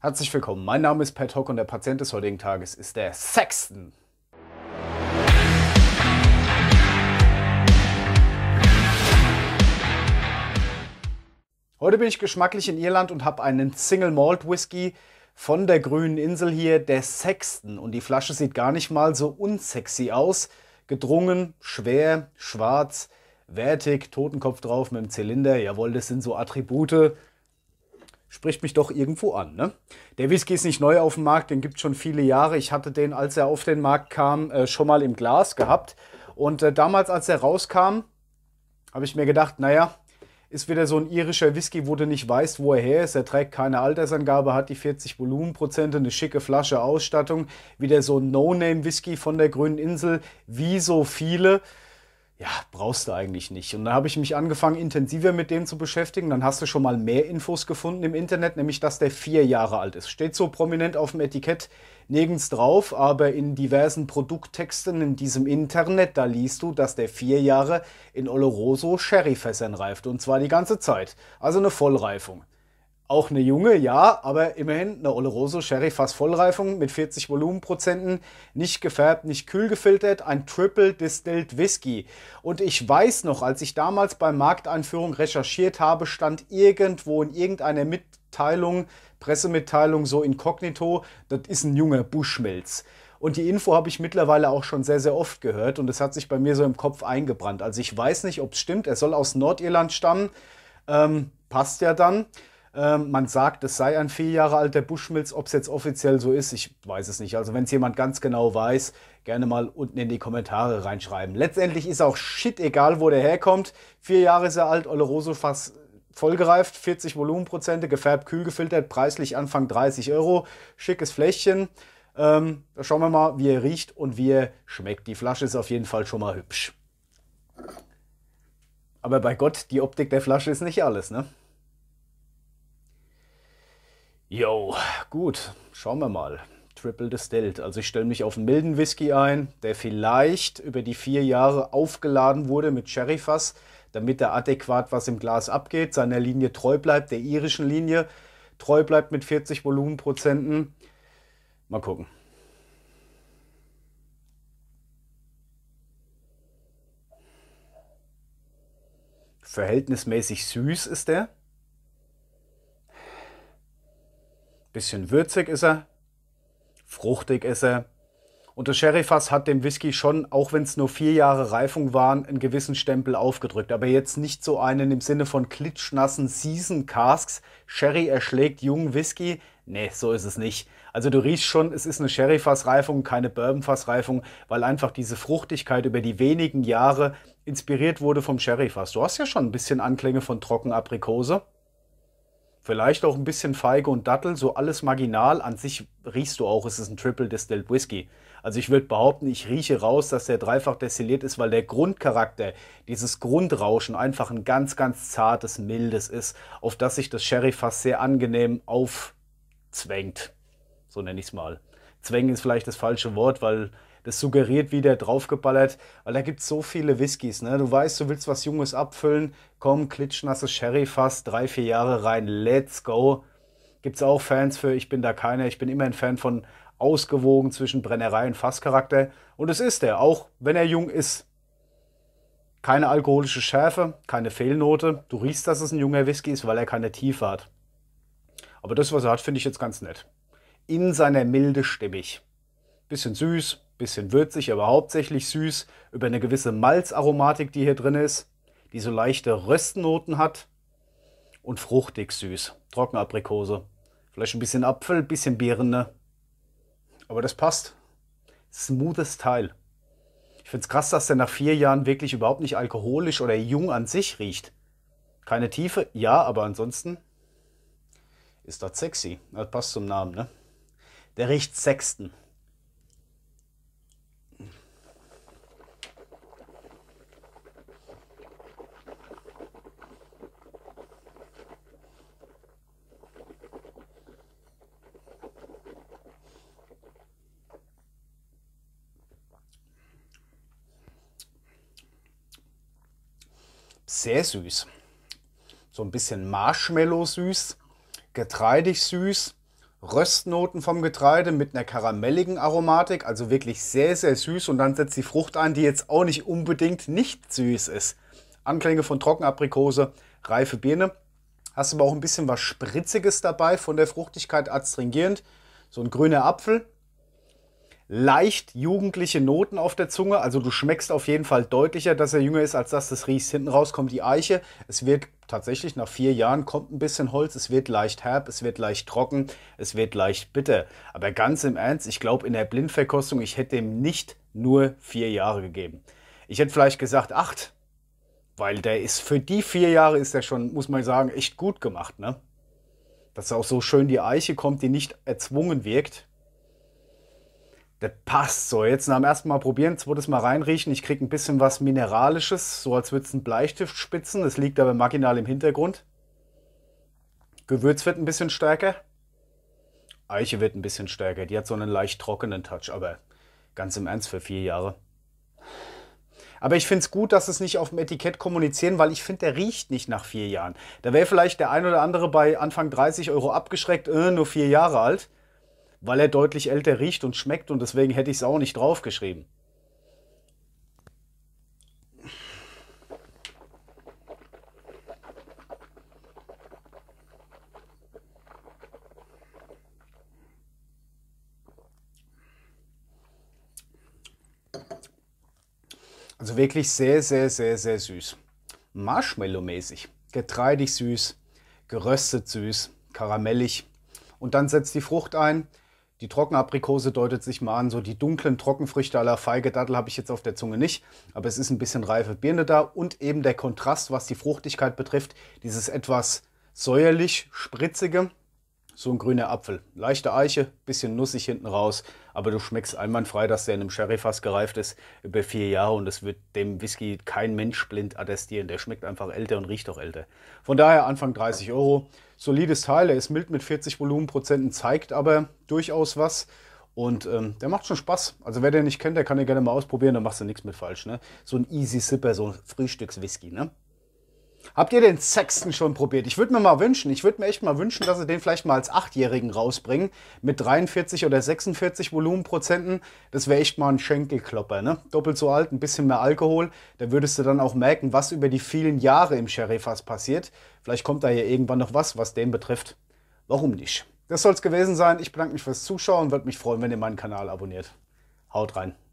Herzlich willkommen, mein Name ist Pat Hock und der Patient des heutigen Tages ist der Sexton. Heute bin ich geschmacklich in Irland und habe einen Single Malt Whisky von der grünen Insel hier, der Sexton. Und die Flasche sieht gar nicht mal so unsexy aus. Gedrungen, schwer, schwarz, wertig, Totenkopf drauf mit dem Zylinder. Jawohl, das sind so Attribute, spricht mich doch irgendwo an. Ne? Der Whisky ist nicht neu auf dem Markt, den gibt es schon viele Jahre. Ich hatte den, als er auf den Markt kam, äh, schon mal im Glas gehabt. Und äh, damals, als er rauskam, habe ich mir gedacht, naja, ist wieder so ein irischer Whisky, wo du nicht weißt, wo er her ist. Er trägt keine Altersangabe, hat die 40 Volumenprozente, eine schicke Flasche Ausstattung. Wieder so ein No-Name-Whisky von der grünen Insel, wie so viele ja, brauchst du eigentlich nicht. Und dann habe ich mich angefangen, intensiver mit dem zu beschäftigen. Dann hast du schon mal mehr Infos gefunden im Internet, nämlich dass der vier Jahre alt ist. Steht so prominent auf dem Etikett nirgends drauf, aber in diversen Produkttexten in diesem Internet, da liest du, dass der vier Jahre in Oloroso Sherryfässern reift. Und zwar die ganze Zeit. Also eine Vollreifung. Auch eine junge, ja, aber immerhin eine Oloroso Sherry Fass Vollreifung mit 40 Volumenprozenten, nicht gefärbt, nicht kühl gefiltert, ein Triple Distilled Whisky. Und ich weiß noch, als ich damals bei Markteinführung recherchiert habe, stand irgendwo in irgendeiner Mitteilung, Pressemitteilung so inkognito, das ist ein junger Buschmilz. Und die Info habe ich mittlerweile auch schon sehr, sehr oft gehört und es hat sich bei mir so im Kopf eingebrannt. Also ich weiß nicht, ob es stimmt. Er soll aus Nordirland stammen. Ähm, passt ja dann. Ähm, man sagt, es sei ein vier Jahre alter Buschmilz. Ob es jetzt offiziell so ist, ich weiß es nicht. Also wenn es jemand ganz genau weiß, gerne mal unten in die Kommentare reinschreiben. Letztendlich ist auch shit egal, wo der herkommt. Vier Jahre ist er alt, Oloroso fast vollgereift, 40 Volumenprozente, gefärbt, kühl gefiltert, preislich Anfang 30 Euro. Schickes Fläschchen. Ähm, schauen wir mal, wie er riecht und wie er schmeckt. Die Flasche ist auf jeden Fall schon mal hübsch. Aber bei Gott, die Optik der Flasche ist nicht alles, ne? Jo, gut, schauen wir mal. Triple Distilled. Also ich stelle mich auf einen milden Whisky ein, der vielleicht über die vier Jahre aufgeladen wurde mit Sherryfass, damit er adäquat was im Glas abgeht, seiner Linie treu bleibt, der irischen Linie treu bleibt mit 40 Volumenprozenten. Mal gucken. Verhältnismäßig süß ist der. Bisschen würzig ist er, fruchtig ist er. Und das Sherryfass hat dem Whisky schon, auch wenn es nur vier Jahre Reifung waren, einen gewissen Stempel aufgedrückt. Aber jetzt nicht so einen im Sinne von klitschnassen Season Casks. Sherry erschlägt jungen Whisky. Nee, so ist es nicht. Also du riechst schon, es ist eine Sherryfassreifung, keine Bourbonfassreifung, weil einfach diese Fruchtigkeit über die wenigen Jahre inspiriert wurde vom Sherryfass. Du hast ja schon ein bisschen Anklänge von Trockenaprikose. Vielleicht auch ein bisschen Feige und Dattel, so alles marginal. An sich riechst du auch, es ist ein Triple Distilled Whisky. Also ich würde behaupten, ich rieche raus, dass der dreifach destilliert ist, weil der Grundcharakter, dieses Grundrauschen einfach ein ganz, ganz zartes, mildes ist, auf das sich das sherry fast sehr angenehm aufzwängt. So nenne ich es mal. Zwängen ist vielleicht das falsche Wort, weil das suggeriert wieder draufgeballert, weil da gibt es so viele Whiskys. Ne? Du weißt, du willst was Junges abfüllen, komm, klitschnasses Sherry Fass, drei, vier Jahre rein, let's go. Gibt es auch Fans für, ich bin da keiner, ich bin immer ein Fan von ausgewogen zwischen Brennerei und Fasscharakter. Und es ist er, auch wenn er jung ist. Keine alkoholische Schärfe, keine Fehlnote. Du riechst, dass es ein junger Whisky ist, weil er keine Tiefe hat. Aber das, was er hat, finde ich jetzt ganz nett. In seiner Milde stimmig. Bisschen süß, bisschen würzig, aber hauptsächlich süß, über eine gewisse Malzaromatik, die hier drin ist, die so leichte Röstnoten hat und fruchtig süß. Trockenaprikose. Vielleicht ein bisschen Apfel, ein bisschen Birne. Aber das passt. Smoothes Teil. Ich finde es krass, dass der nach vier Jahren wirklich überhaupt nicht alkoholisch oder jung an sich riecht. Keine Tiefe, ja, aber ansonsten ist das sexy. Das passt zum Namen, ne? Der riecht sexten. Sehr süß. So ein bisschen Marshmallow-süß, getreidig-süß, Röstnoten vom Getreide mit einer karamelligen Aromatik, also wirklich sehr, sehr süß. Und dann setzt die Frucht ein, die jetzt auch nicht unbedingt nicht süß ist. Anklänge von Trockenaprikose, reife Birne. Hast aber auch ein bisschen was Spritziges dabei, von der Fruchtigkeit adstringierend. So ein grüner Apfel, leicht jugendliche Noten auf der Zunge. Also du schmeckst auf jeden Fall deutlicher, dass er jünger ist, als dass das riechst. Hinten raus kommt die Eiche. Es wird tatsächlich nach vier Jahren kommt ein bisschen Holz. Es wird leicht herb, es wird leicht trocken, es wird leicht bitter. Aber ganz im Ernst, ich glaube in der Blindverkostung, ich hätte ihm nicht nur vier Jahre gegeben. Ich hätte vielleicht gesagt acht, weil der ist für die vier Jahre ist er schon, muss man sagen, echt gut gemacht, ne? Dass auch so schön die Eiche kommt, die nicht erzwungen wirkt das passt so. Jetzt am ersten Mal probieren, zweites Mal reinriechen. Ich kriege ein bisschen was Mineralisches, so als würde es ein Bleistift spitzen. Das liegt aber marginal im Hintergrund. Gewürz wird ein bisschen stärker. Eiche wird ein bisschen stärker. Die hat so einen leicht trockenen Touch, aber ganz im Ernst für vier Jahre. Aber ich finde es gut, dass es nicht auf dem Etikett kommunizieren, weil ich finde, der riecht nicht nach vier Jahren. Da wäre vielleicht der ein oder andere bei Anfang 30 Euro abgeschreckt, äh, nur vier Jahre alt weil er deutlich älter riecht und schmeckt und deswegen hätte ich es auch nicht draufgeschrieben. Also wirklich sehr, sehr, sehr, sehr süß. Marshmallow-mäßig. Getreidig süß, geröstet süß, karamellig. Und dann setzt die Frucht ein die Trockenaprikose deutet sich mal an, so die dunklen Trockenfrüchte aller Feige, Dattel habe ich jetzt auf der Zunge nicht, aber es ist ein bisschen reife Birne da und eben der Kontrast, was die Fruchtigkeit betrifft, dieses etwas säuerlich spritzige, so ein grüner Apfel. Leichte Eiche, bisschen nussig hinten raus, aber du schmeckst einwandfrei, dass der in einem Sherryfass gereift ist über vier Jahre und es wird dem Whisky kein Mensch blind attestieren. Der schmeckt einfach älter und riecht auch älter. Von daher Anfang 30 Euro. Solides Teil, er ist mild mit 40 Volumenprozenten, zeigt aber durchaus was. Und ähm, der macht schon Spaß. Also wer den nicht kennt, der kann den gerne mal ausprobieren, dann machst du nichts mit falsch. Ne? So ein easy Sipper, so ein Frühstückswhisky. Ne? Habt ihr den Sexton schon probiert? Ich würde mir mal wünschen, ich würde mir echt mal wünschen, dass sie den vielleicht mal als Achtjährigen rausbringen mit 43 oder 46 Volumenprozenten. Das wäre echt mal ein Schenkelklopper, ne? Doppelt so alt, ein bisschen mehr Alkohol. Da würdest du dann auch merken, was über die vielen Jahre im Sherryfass passiert. Vielleicht kommt da ja irgendwann noch was, was den betrifft. Warum nicht? Das soll es gewesen sein. Ich bedanke mich fürs Zuschauen und würde mich freuen, wenn ihr meinen Kanal abonniert. Haut rein.